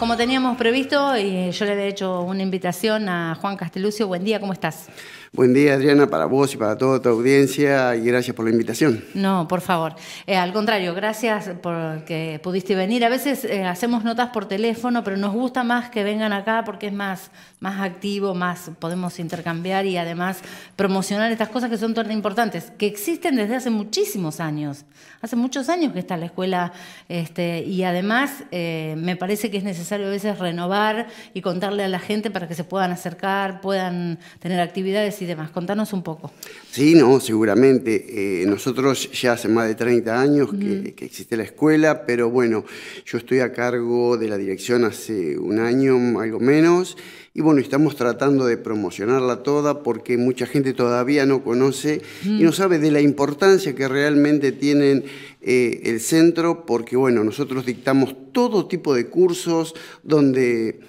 Como teníamos previsto, y yo le he hecho una invitación a Juan Castelucio. Buen día, ¿cómo estás? Buen día, Adriana, para vos y para toda tu audiencia y gracias por la invitación. No, por favor. Eh, al contrario, gracias por que pudiste venir. A veces eh, hacemos notas por teléfono, pero nos gusta más que vengan acá porque es más, más activo, más podemos intercambiar y además promocionar estas cosas que son tan importantes, que existen desde hace muchísimos años. Hace muchos años que está la escuela este, y además eh, me parece que es necesario a veces renovar y contarle a la gente para que se puedan acercar, puedan tener actividades y demás. Contanos un poco. Sí, no, seguramente. Eh, nosotros ya hace más de 30 años que, existe la escuela, pero bueno, yo estoy a cargo de la dirección hace un año, algo menos, y bueno, estamos tratando de promocionarla toda porque mucha gente todavía no conoce y no mm. sabe de la importancia que realmente tienen eh, el centro, porque bueno, nosotros dictamos todo tipo de cursos donde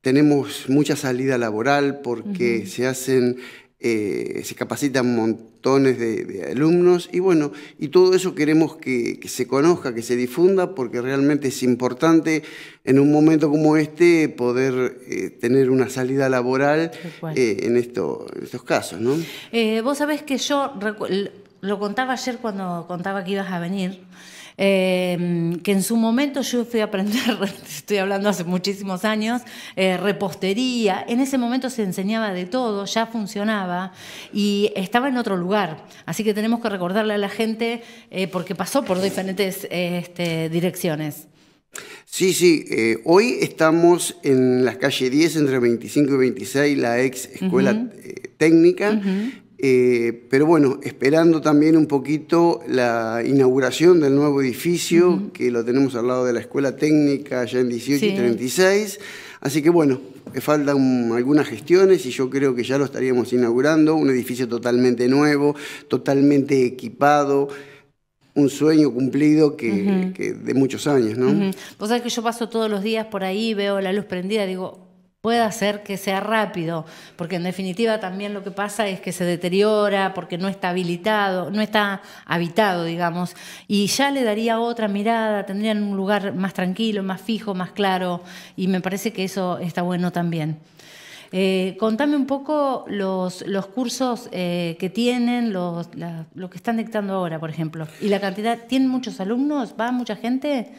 tenemos mucha salida laboral porque se hacen, eh, se capacitan montones de, alumnos y bueno, y todo eso queremos que, se conozca, que se difunda porque realmente es importante en un momento como este poder eh, tener una salida laboral eh, en, estos casos, ¿no? Vos sabés que yo lo contaba ayer cuando contaba que ibas a venir. Em, que en su momento yo fui a aprender, estoy hablando hace muchísimos años, eh, repostería, en ese momento se enseñaba de todo, ya funcionaba y estaba en otro lugar, así que tenemos que recordarle a la gente eh, porque pasó por diferentes este, direcciones. Sí, sí, eh, hoy estamos en las calle 10, entre 25 y 26, la ex escuela técnica. Eh, pero bueno, esperando también un poquito la inauguración del nuevo edificio, que lo tenemos al lado de la Escuela Técnica, ya en 18 y 36. Así que bueno, faltan algunas gestiones y yo creo que ya lo estaríamos inaugurando, un edificio totalmente nuevo, totalmente equipado un sueño cumplido que, de muchos años, ¿no? Vos sabés que yo paso todos los días por ahí, veo la luz prendida, digo, puede hacer que sea rápido, porque en definitiva también lo que pasa es que se deteriora, porque no está habilitado, no está habitado, digamos, y ya le daría otra mirada, tendrían un lugar más tranquilo, más fijo, más claro, y me parece que eso está bueno también. Eh, contame un poco los, los cursos eh, que tienen, los, lo que están dictando ahora, por ejemplo, y la cantidad, ¿tienen muchos alumnos? ¿Va mucha gente?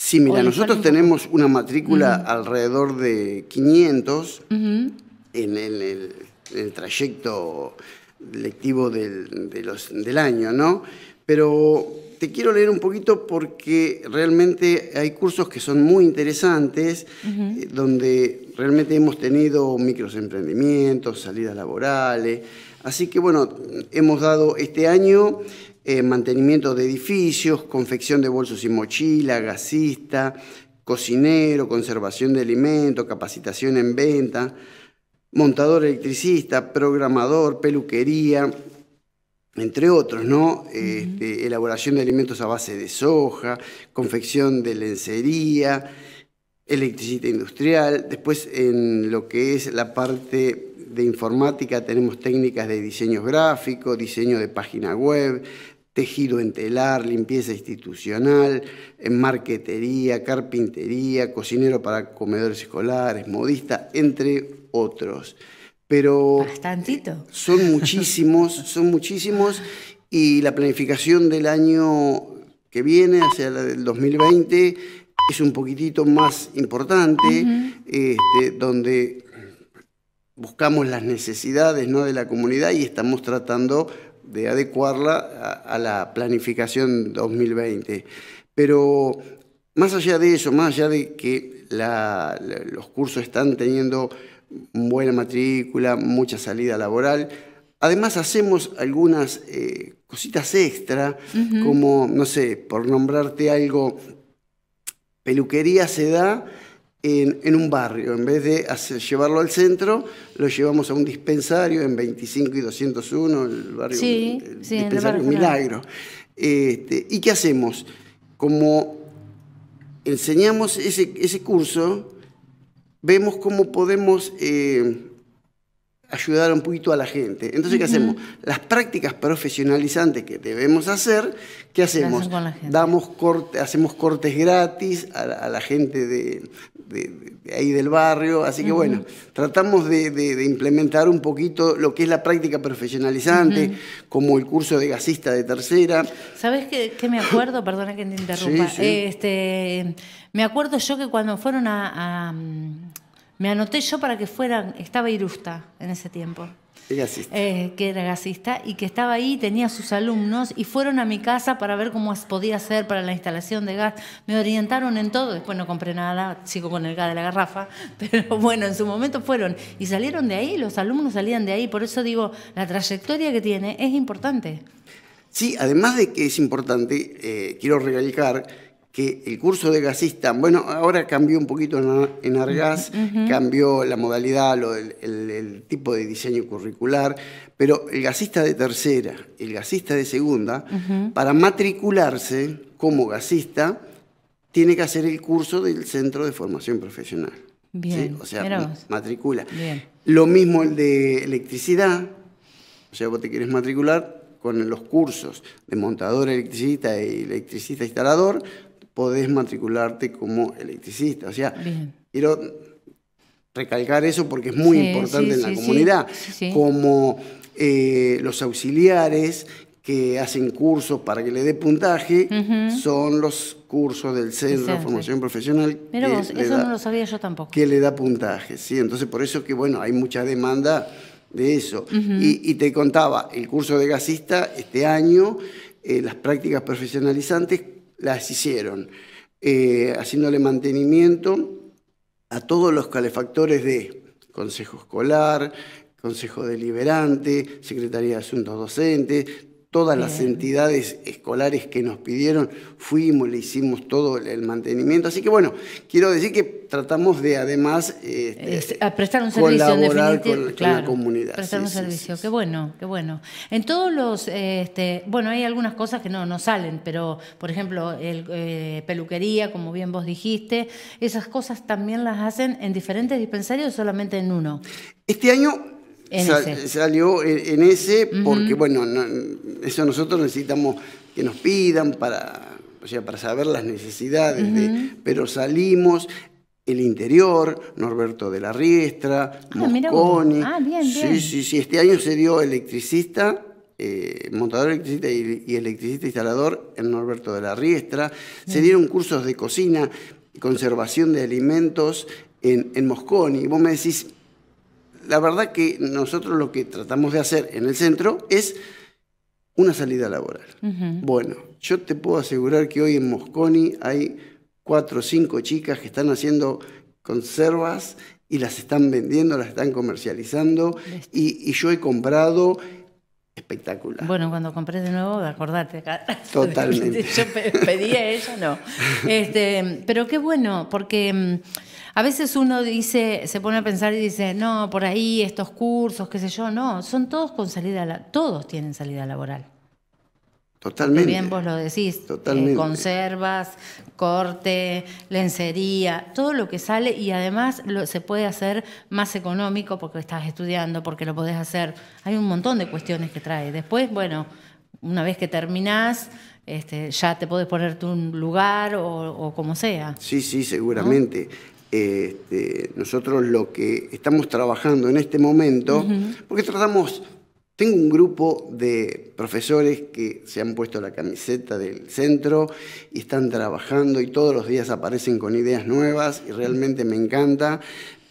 Sí, mira, nosotros tenemos una matrícula alrededor de 500 en, el, trayecto lectivo del, año, ¿no? Pero te quiero leer un poquito porque realmente hay cursos que son muy interesantes, eh, donde realmente hemos tenido microemprendimientos, salidas laborales. Así que bueno, hemos dado este año eh, mantenimiento de edificios, confección de bolsos y mochila, gasista, cocinero, conservación de alimentos, capacitación en venta, montador electricista, programador, peluquería, entre otros, ¿no? Este, elaboración de alimentos a base de soja, confección de lencería, electricista industrial. Después, en lo que es la parte de informática, tenemos técnicas de diseño gráfico, diseño de página web, tejido en limpieza institucional, eh, marquetería, carpintería, cocinero para comedores escolares, modista, entre otros. Pero Bastantito. son muchísimos, son muchísimos y la planificación del año que viene, hacia la del 2020, es un poquitito más importante, este, donde buscamos las necesidades ¿no? de la comunidad y estamos tratando de adecuarla a, la planificación 2020. Pero más allá de eso, más allá de que los cursos están teniendo buena matrícula, mucha salida laboral, además hacemos algunas eh, cositas extra, como, no sé, por nombrarte algo, peluquería se da en, un barrio. En vez de llevarlo al centro, lo llevamos a un dispensario en 25 y 201, el barrio. dispensario Milagro. Este, ¿Y qué hacemos? Como enseñamos ese, ese curso, vemos cómo podemos eh, ayudar un poquito a la gente. Entonces, ¿qué hacemos? Las prácticas profesionalizantes que debemos hacer, ¿qué hacemos? Damos corte, hacemos cortes gratis a la gente de, de, ahí del barrio. Así que bueno, tratamos de, implementar un poquito lo que es la práctica profesionalizante, como el curso de gasista de tercera. ¿Sabes qué, me acuerdo? Perdona que te interrumpa. Este, me acuerdo yo que cuando fueron a... Me anoté yo para que fueran, estaba Irusta en ese tiempo. Eh, que era gasista y que estaba ahí, tenía sus alumnos y fueron a mi casa para ver cómo podía hacer para la instalación de gas. Me orientaron en todo, después no compré nada, sigo con el gas de la garrafa, pero bueno, en su momento fueron y salieron de ahí, los alumnos salían de ahí, por eso digo, la trayectoria que tiene es importante. Sí, además de que es importante, eh, quiero recalcar que el curso de gasista, bueno, ahora cambió un poquito en Argas, cambió la modalidad, lo, el, tipo de diseño curricular, pero el gasista de tercera, el gasista de segunda, para matricularse como gasista, tiene que hacer el curso del Centro de Formación Profesional. Bien, O sea, matricula. Lo mismo el de electricidad, o sea, vos te quieres matricular con los cursos de montador electricista y electricista instalador, podés matricularte como electricista. O sea, quiero recalcar eso porque es muy importante en la comunidad, como eh, los auxiliares que hacen cursos para que le dé puntaje, son los cursos del Centro de Formación Profesional. Mira eso no lo sabía yo tampoco. Que le da puntaje, ¿sí? Entonces, por eso que, bueno, hay mucha demanda de eso. y, te contaba, el curso de gasista este año, eh, las prácticas profesionalizantes las hicieron, eh, haciéndole mantenimiento a todos los calefactores de Consejo Escolar, Consejo Deliberante, Secretaría de Asuntos Docentes, todas las entidades escolares que nos pidieron, fuimos, le hicimos todo el mantenimiento. Así que bueno, quiero decir que tratamos de además este, prestar un servicio con, la comunidad. Prestar un servicio, qué bueno, qué bueno. En todos los, este, bueno, hay algunas cosas que no, salen, pero por ejemplo, el, eh, peluquería, como bien vos dijiste, esas cosas también las hacen en diferentes dispensarios o solamente en uno. Este año salió en ese porque, bueno, eso nosotros necesitamos que nos pidan para, sea, para saber las necesidades, pero salimos el interior, Norberto de la Riestra, ah, Mosconi. Ah, sí, sí, sí. Este año se dio electricista, eh, montador electricista y, electricista instalador en Norberto de la Riestra. Se dieron cursos de cocina, conservación de alimentos en, en Mosconi. Y vos me decís, la verdad que nosotros lo que tratamos de hacer en el centro es una salida laboral. Bueno, yo te puedo asegurar que hoy en Mosconi hay cuatro o cinco chicas que están haciendo conservas y las están vendiendo, las están comercializando y, yo he comprado espectacular. Bueno, cuando compré de nuevo, acordate. Totalmente. yo pedí a ella, no. Este, pero qué bueno, porque mm, a veces uno dice, se pone a pensar y dice, no, por ahí estos cursos, qué sé yo, no, son todos con salida, todos tienen salida laboral. Totalmente. bien vos lo decís. Eh, Totalmente. conservas, corte, lencería, todo lo que sale y además lo, se puede hacer más económico porque estás estudiando, porque lo podés hacer. Hay un montón de cuestiones que trae. Después, bueno, una vez que terminás, este, ya te podés ponerte un lugar o, como sea. Sí, sí, seguramente. Este, nosotros lo que estamos trabajando en este momento, porque tratamos, tengo un grupo de profesores que se han puesto la camiseta del centro y están trabajando y todos los días aparecen con ideas nuevas y realmente me encanta,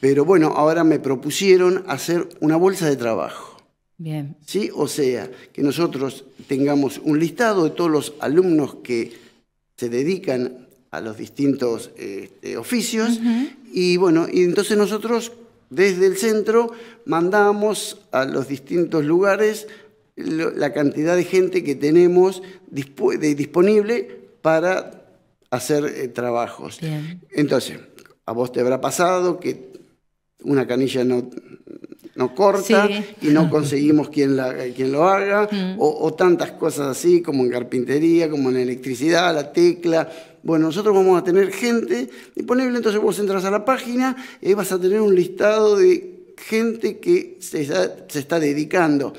pero bueno, ahora me propusieron hacer una bolsa de trabajo. Bien. ¿Sí? O sea, que nosotros tengamos un listado de todos los alumnos que se dedican a los distintos este, oficios. Y bueno, y entonces nosotros desde el centro mandamos a los distintos lugares la cantidad de gente que tenemos disponible para hacer eh, trabajos. Entonces, a vos te habrá pasado que una canilla no, no corta y no conseguimos quien, la, lo haga, o, o tantas cosas así como en carpintería, como en electricidad, la tecla, bueno, nosotros vamos a tener gente disponible, entonces vos entras a la página y eh, vas a tener un listado de gente que se está, dedicando,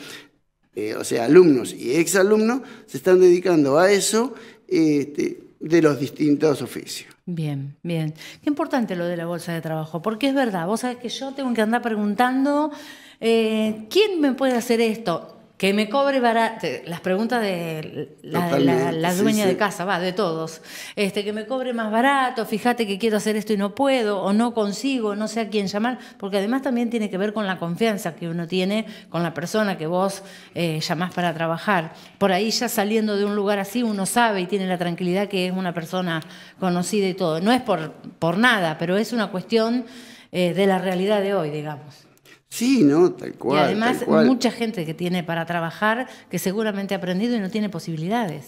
eh, o sea, alumnos y exalumnos se están dedicando a eso este, de los distintos oficios. Bien, bien. Qué importante lo de la bolsa de trabajo, porque es verdad, vos sabés que yo tengo que andar preguntando, eh, ¿quién me puede hacer esto? que me cobre barato, las preguntas de la, dueña de casa, va, de todos, este, que me cobre más barato, fíjate que quiero hacer esto y no puedo, o no consigo, no sé a quién llamar, porque además también tiene que ver con la confianza que uno tiene con la persona que vos eh, llamás para trabajar. Por ahí ya saliendo de un lugar así, uno sabe y tiene la tranquilidad que es una persona conocida y todo. No es por, por nada, pero es una cuestión eh, de la realidad de hoy, digamos. Sí, ¿no? Tal cual. Y además, mucha gente que tiene para trabajar que seguramente ha aprendido y no tiene posibilidades.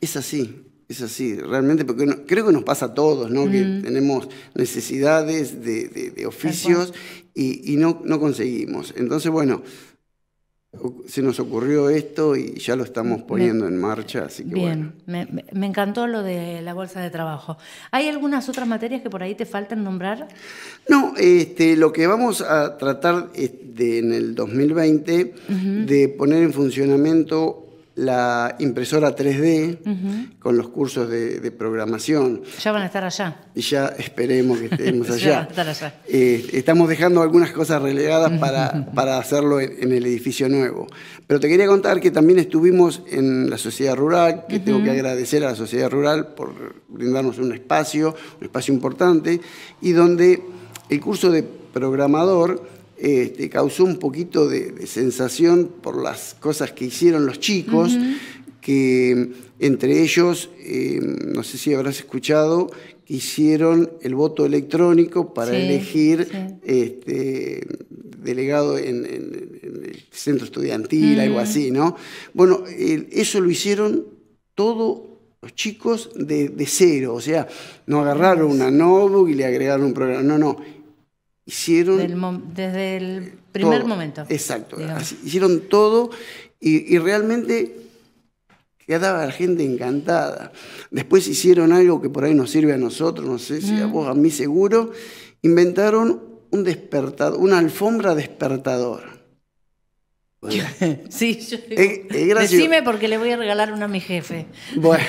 Es así, es así, realmente, porque creo que nos pasa a todos, ¿no? Que tenemos necesidades de, oficios y, no conseguimos. Entonces, bueno, se nos ocurrió esto y ya lo estamos poniendo en marcha, así que bien, bueno. me, me, encantó lo de la bolsa de trabajo. ¿Hay algunas otras materias que por ahí te faltan nombrar? No, este, lo que vamos a tratar en el 2020 de poner en funcionamiento la impresora 3D con los cursos de, programación. Ya van a estar allá. Y ya esperemos que estemos allá. ya van allá. Eh, estamos dejando algunas cosas relegadas para, para hacerlo en, el edificio nuevo. Pero te quería contar que también estuvimos en la sociedad rural, que tengo que agradecer a la sociedad rural por brindarnos un espacio, un espacio importante, y donde el curso de programador eh, causó un poquito de, sensación por las cosas que hicieron los chicos, que mm, entre ellos, em, no sé si habrás escuchado, que hicieron el voto electrónico para elegir este, delegado en, el centro estudiantil, algo así, ¿no? Bueno, eso lo hicieron todos los chicos de, de cero, o sea, no agarraron una notebook y le agregaron un programa, no, no, hicieron... desde el primer momento. Exacto, hicieron todo y, realmente quedaba la gente encantada. Después hicieron algo que por ahí nos sirve a nosotros, no sé si a vos, a mí seguro, inventaron un despertador, una alfombra despertador. Sí, decime porque le voy a regalar una a mi jefe. Bueno,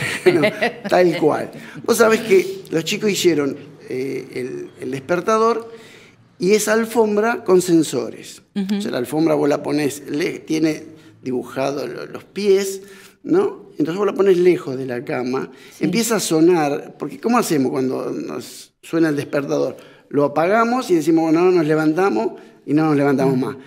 tal cual. Vos sabés que los chicos hicieron eh, el, el despertador y esa alfombra con sensores. O sea, la alfombra vos la pones, tiene dibujado los pies, ¿no? Entonces vos la pones lejos de la cama, empieza a sonar, porque ¿cómo hacemos cuando nos suena el despertador? Lo apagamos y decimos, bueno, no nos levantamos y no nos levantamos más.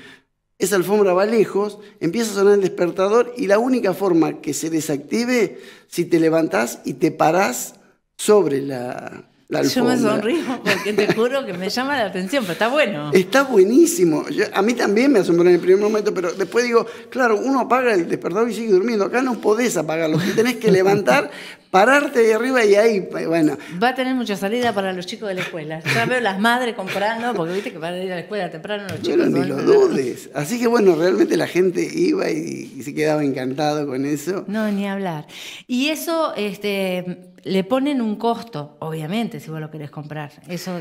Esa alfombra va lejos, empieza a sonar el despertador y la única forma que se desactive si te levantás y te parás sobre la, yo me sonrío porque te juro que me llama la atención, pero está bueno. Está buenísimo. a mí también me asombró en el primer momento, pero después digo, claro, uno apaga el despertador y sigue durmiendo. Acá no podés apagarlo, tenés que levantar, pararte de arriba y ahí, bueno. Va a tener mucha salida para los chicos de la escuela. Ya veo las madres comprando, porque viste que a ir a la escuela temprano los chicos... Pero ni lo dudes. Así que bueno, realmente la gente iba y se quedaba encantado con eso. No, ni hablar. Y eso, este le ponen un costo, obviamente, si vos lo querés comprar. Eso,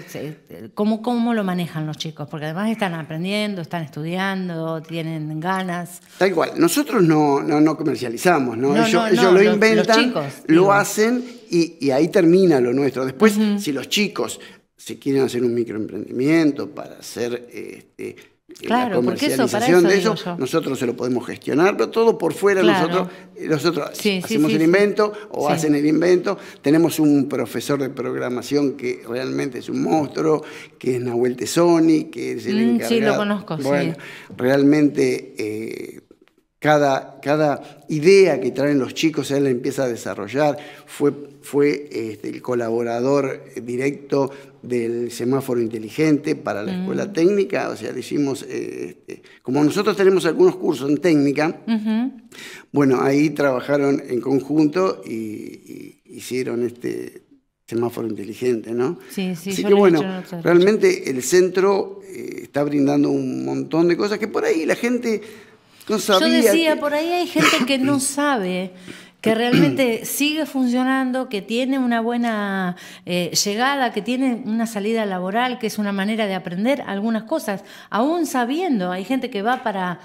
¿cómo, ¿Cómo lo manejan los chicos? Porque además están aprendiendo, están estudiando, tienen ganas. Tal cual. Nosotros no, no, comercializamos, ¿no? ellos, ellos lo inventan, lo hacen y, ahí termina lo nuestro. Después, si los chicos se quieren hacer un microemprendimiento para hacer... Este, eh, claro, porque eso, para de eso nosotros se lo podemos gestionar, pero todo por fuera nosotros, nosotros eh, hacemos el invento o hacen el invento. Tenemos un profesor de programación que realmente es un monstruo, que es Nahuel Tesoni, que es el mm, Sí, lo conozco, bueno, Realmente eh, cada, idea que traen los chicos, él la empieza a desarrollar. Fue, fue este, el colaborador directo del semáforo inteligente para la escuela técnica. O sea, le hicimos, este, como nosotros tenemos algunos cursos en técnica, bueno, ahí trabajaron en conjunto y, hicieron este semáforo inteligente, ¿no? Sí, sí, Así que bueno, realmente el centro eh, está brindando un montón de cosas que por ahí la gente yo decía, por ahí hay gente que no sabe que realmente sigue funcionando, que tiene una buena eh, llegada, que tiene una salida laboral, que es una manera de aprender algunas cosas, aún sabiendo, hay gente que va para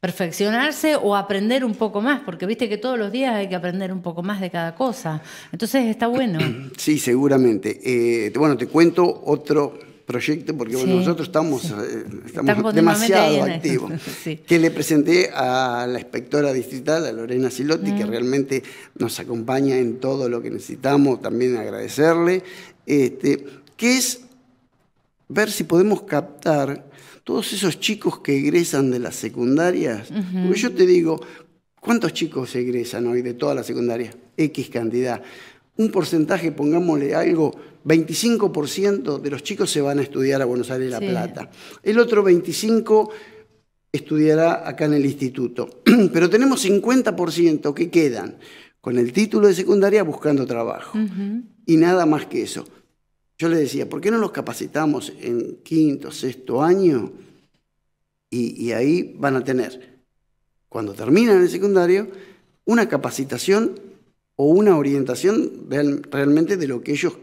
perfeccionarse o aprender un poco más, porque viste que todos los días hay que aprender un poco más de cada cosa. Entonces está bueno. Sí, seguramente. Eh, bueno, te cuento otro proyecto, porque nosotros estamos, eh, estamos demasiado activos, que le presenté a la inspectora distrital, a Lorena Silotti, que ah. realmente nos acompaña en todo lo que necesitamos, también agradecerle, este, que es ver si podemos captar todos esos chicos que egresan de las secundarias. Porque yo te digo, ¿cuántos chicos egresan hoy de toda la secundaria? X cantidad un porcentaje, pongámosle algo, 25% de los chicos se van a estudiar a Buenos Aires La Plata. El otro 25% estudiará acá en el instituto. Pero tenemos 50% que quedan con el título de secundaria buscando trabajo. Y nada más que eso. Yo le decía, ¿por qué no los capacitamos en quinto, sexto año? Y, y ahí van a tener, cuando terminan el secundario, una capacitación o una orientación realmente de lo que ellos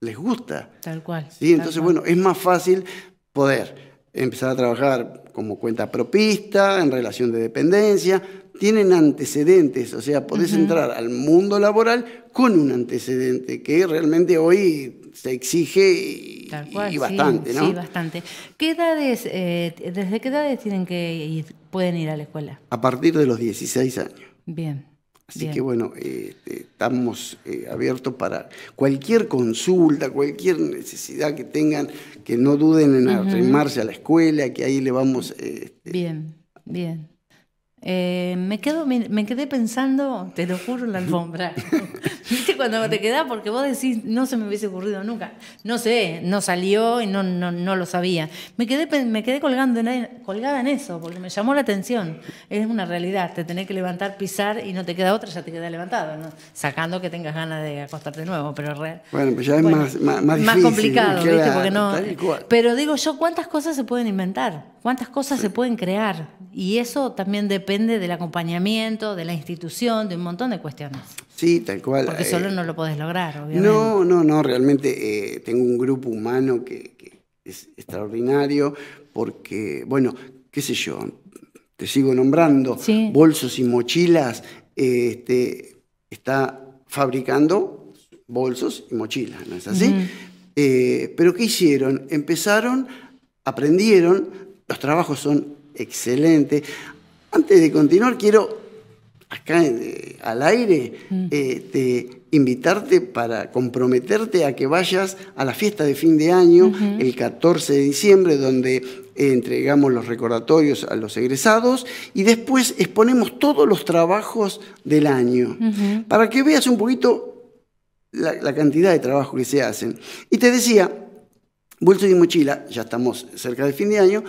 les gusta. Tal cual. ¿sí? Entonces, bueno, es más fácil poder empezar a trabajar como cuenta propista, en relación de dependencia, tienen antecedentes, o sea, podés entrar al mundo laboral con un antecedente que realmente hoy se exige y, bastante, ¿no? Sí, bastante. ¿Qué edades, eh, desde qué edades tienen que pueden ir a la escuela? A partir de los 16 años. Bien. Así que bueno, este, estamos eh, abiertos para cualquier consulta, cualquier necesidad que tengan, que no duden en arrimarse a la escuela, que ahí le vamos... Este, bien, bien. Eh, me, quedo, me, me quedé pensando, te lo juro, la alfombra. cuando te quedás? Porque vos decís, no se me hubiese ocurrido nunca. No sé, no salió y no, no, no lo sabía. Me quedé, me quedé colgando en, colgada en eso, porque me llamó la atención. Es una realidad, te tenés que levantar, pisar y no te queda otra, ya te queda levantado, sacando que tengas ganas de acostarte de nuevo, pero Bueno, pues ya es más, más, difícil, más complicado, ¿viste? no, pero digo yo, ¿cuántas cosas se pueden inventar? ¿Cuántas cosas se pueden crear? Y eso también depende del acompañamiento, de la institución, de un montón de cuestiones. Sí, tal cual. Porque eh, solo no lo podés lograr, obviamente. No, no, no, realmente eh, tengo un grupo humano que, es extraordinario, porque, bueno, qué sé yo, te sigo nombrando, bolsos y mochilas, este, está fabricando bolsos y mochilas, ¿no es así? Eh, pero ¿qué hicieron? Empezaron, aprendieron, los trabajos son excelentes. Antes de continuar, quiero acá eh, al aire, mm. eh, invitarte para comprometerte a que vayas a la fiesta de fin de año, el 14 de diciembre, donde eh, entregamos los recordatorios a los egresados y después exponemos todos los trabajos del año, para que veas un poquito la, cantidad de trabajo que se hacen. Y te decía, bolso y mochila, ya estamos cerca del fin de año,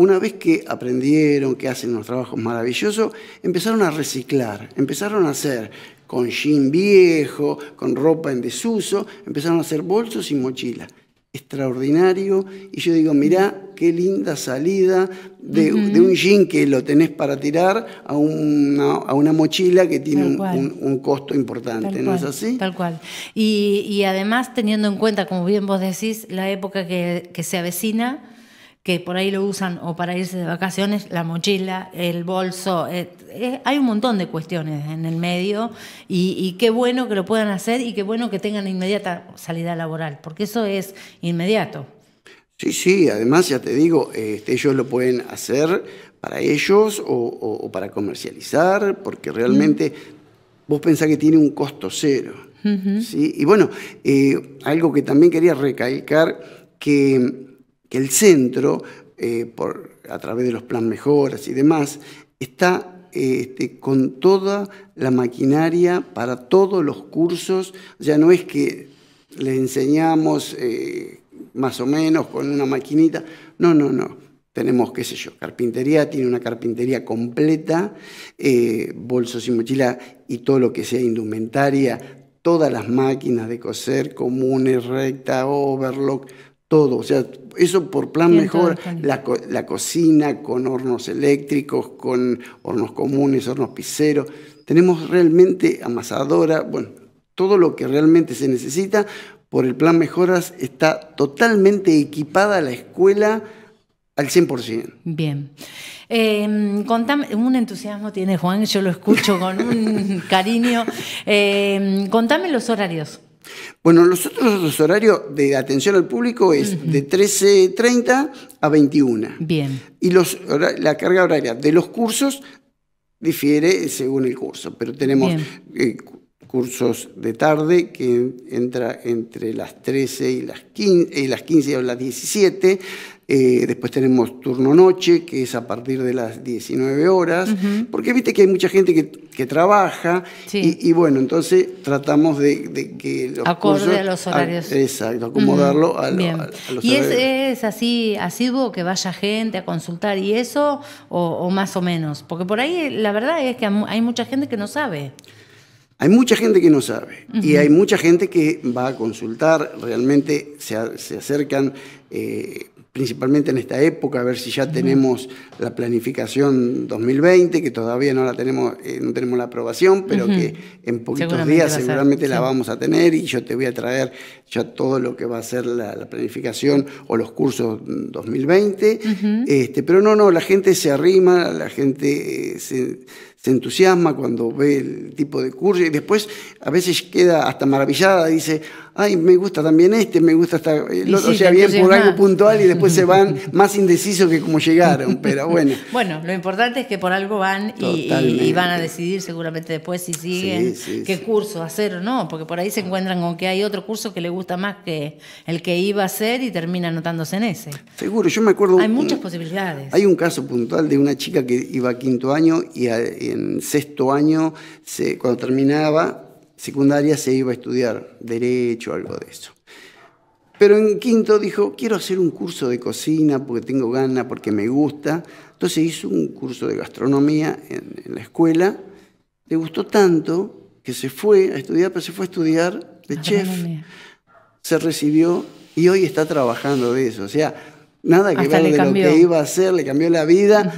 una vez que aprendieron que hacen unos trabajos maravillosos, empezaron a reciclar, empezaron a hacer con jean viejo, con ropa en desuso, empezaron a hacer bolsos y mochilas. Extraordinario, y yo digo, mirá qué linda salida de, un jean que lo tenés para tirar a una, mochila que tiene un, un, costo importante, ¿no es así? Tal cual. Y, además, teniendo en cuenta, como bien vos decís, la época que, que se avecina, que por ahí lo usan o para irse de vacaciones, la mochila, el bolso, eh, eh, hay un montón de cuestiones en el medio y, qué bueno que lo puedan hacer y qué bueno que tengan inmediata salida laboral, porque eso es inmediato. Sí, sí, además ya te digo, este, ellos lo pueden hacer para ellos o, para comercializar, porque realmente vos pensás que tiene un costo cero. Y bueno, eh, algo que también quería recalcar, que que el centro, eh, por, a través de los plan mejoras y demás, está eh, este, con toda la maquinaria para todos los cursos. Ya no es que le enseñamos eh, más o menos con una maquinita. No, no, no. Tenemos, qué sé yo, carpintería, tiene una carpintería completa, bolsos y mochila y todo lo que sea indumentaria, todas las máquinas de coser comunes, recta, overlock, todo, o sea, eso por plan mejor, la, la, cocina con hornos eléctricos, con hornos comunes, hornos piseros, tenemos realmente amasadora, bueno, todo lo que realmente se necesita por el plan mejoras está totalmente equipada la escuela al 100%. Bien. Em, contame, un entusiasmo tiene Juan, yo lo escucho con un cariño. Em, contame los horarios. Bueno, los otros horarios de atención al público es de 13.30 a 21. Bien. Y los, la carga horaria de los cursos difiere según el curso, pero tenemos eh, cursos de tarde que entra entre las 13 y las 15, y las 15 o las 17 eh, después tenemos turno noche, que es a partir de las 19 horas, porque viste que hay mucha gente que, trabaja y, bueno, entonces tratamos de, que Acorde a los horarios. exacto, acomodarlo a, los ¿Y ¿Y es, es, así asiduo que vaya gente a consultar y eso o, más o menos? Porque por ahí la verdad es que hay mucha gente que no sabe. Hay mucha gente que no sabe y hay mucha gente que va a consultar, realmente se, acercan eh, principalmente en esta época, a ver si ya tenemos la planificación 2020, que todavía no la tenemos, eh, no tenemos la aprobación, pero que en poquitos días seguramente la vamos a tener y yo te voy a traer ya todo lo que va a ser la, planificación o los cursos 2020. este, pero no, no, la gente se arrima, la gente eh, se se entusiasma cuando ve el tipo de curso y después a veces queda hasta maravillada, dice, ay, me gusta también este, me gusta hasta... El eh, bien por algo puntual y después se van más indecisos que como llegaron, pero bueno. bueno, lo importante es que por algo van y, van a decidir seguramente después si siguen qué curso hacer o no, porque por ahí se encuentran con que hay otro curso que le gusta más que el que iba a hacer y termina anotándose en ese. Seguro, yo me acuerdo... Hay muchas posibilidades. Hay un caso puntual de una chica que iba a quinto año y en sexto año, se, cuando terminaba secundaria, se iba a estudiar derecho, algo de eso. Pero en quinto dijo, quiero hacer un curso de cocina porque tengo ganas, porque me gusta. Entonces hizo un curso de gastronomía en, la escuela. Le gustó tanto que se fue a estudiar, pero se fue a estudiar de chef. Se recibió y hoy está trabajando de eso. O sea, nada que ver de lo que iba a hacer, le cambió la vida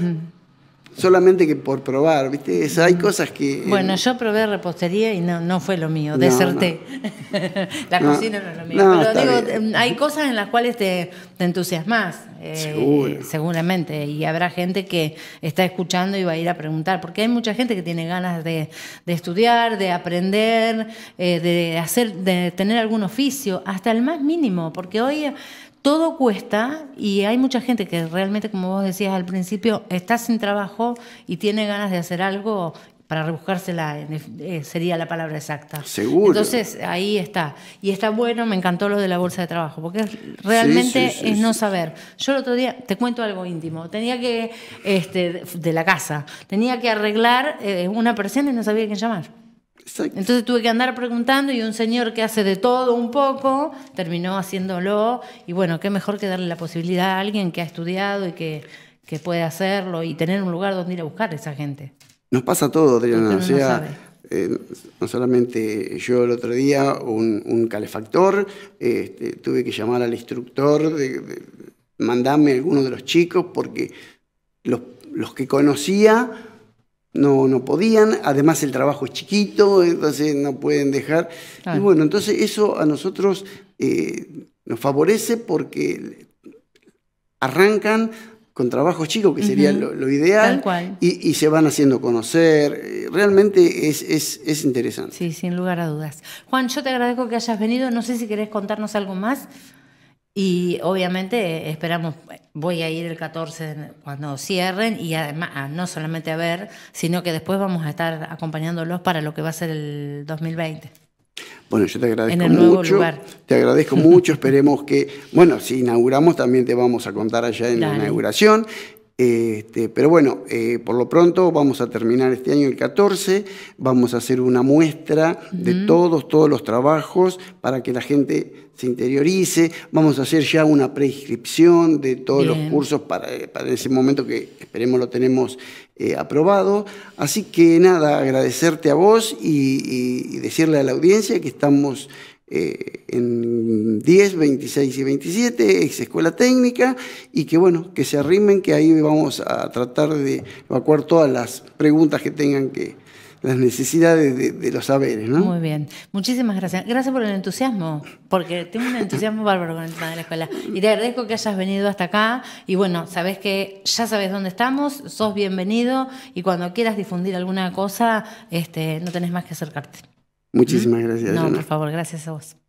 solamente que por probar, ¿viste? hay cosas que... Eh, bueno, yo probé repostería y no, no fue lo mío, deserté. la cocina no es lo mío. pero digo, em, hay cosas en las cuales te, te entusiasmas, eh, seguramente, y habrá gente que está escuchando y va a ir a preguntar, porque hay mucha gente que tiene ganas de, estudiar, de aprender, eh, de hacer, de tener algún oficio, hasta el más mínimo, porque hoy todo cuesta y hay mucha gente que realmente, como vos decías al principio, está sin trabajo y tiene ganas de hacer algo para rebuscársela, eh, sería la palabra exacta. Seguro. Entonces, ahí está. Y está bueno, me encantó lo de la bolsa de trabajo, porque realmente es no saber. Yo el otro día, te cuento algo íntimo, tenía que, este, de la casa, tenía que arreglar eh, una persona y no sabía quién llamar. Entonces tuve que andar preguntando y un señor que hace de todo un poco terminó haciéndolo y bueno, qué mejor que darle la posibilidad a alguien que ha estudiado y que, puede hacerlo y tener un lugar donde ir a buscar a esa gente. Nos pasa todo, Adriana. O sea, eh, no, solamente yo el otro día, un, calefactor, este, tuve que llamar al instructor, de, mandarme alguno de los chicos porque los, los que conocía no, no podían, además el trabajo es chiquito, entonces no pueden dejar. Y bueno, entonces eso a nosotros eh, nos favorece porque arrancan con trabajos chicos, que sería lo, ideal, Y, se van haciendo conocer. Realmente es, es, es, interesante. Sí, sin lugar a dudas. Juan, yo te agradezco que hayas venido, no sé si querés contarnos algo más. Y obviamente esperamos, voy a ir el 14 cuando cierren y además ah, no solamente a ver, sino que después vamos a estar acompañándolos para lo que va a ser el 2020. Bueno, yo te agradezco mucho. Te agradezco mucho. Esperemos que, bueno, si inauguramos también te vamos a contar allá en la inauguración este, pero bueno, eh, por lo pronto vamos a terminar este año el 14, vamos a hacer una muestra de todos, todos los trabajos para que la gente se interiorice, vamos a hacer ya una preinscripción de todos los cursos para, eh, para, ese momento que esperemos lo tenemos eh, aprobado. Así que nada, agradecerte a vos y decirle a la audiencia que estamos eh, en 10, 26 y 27, ex escuela técnica, y que bueno, que se arrimen, que ahí vamos a tratar de evacuar todas las preguntas que tengan que, las necesidades de, los saberes, ¿no? Muy bien. Muchísimas gracias. Gracias por el entusiasmo, porque tengo un entusiasmo bárbaro con el tema de la escuela. Y te agradezco que hayas venido hasta acá. Y bueno, sabes que ya sabes dónde estamos, sos bienvenido y cuando quieras difundir alguna cosa, este, no tenés más que acercarte. Muchísimas gracias. No, por favor, gracias a vos.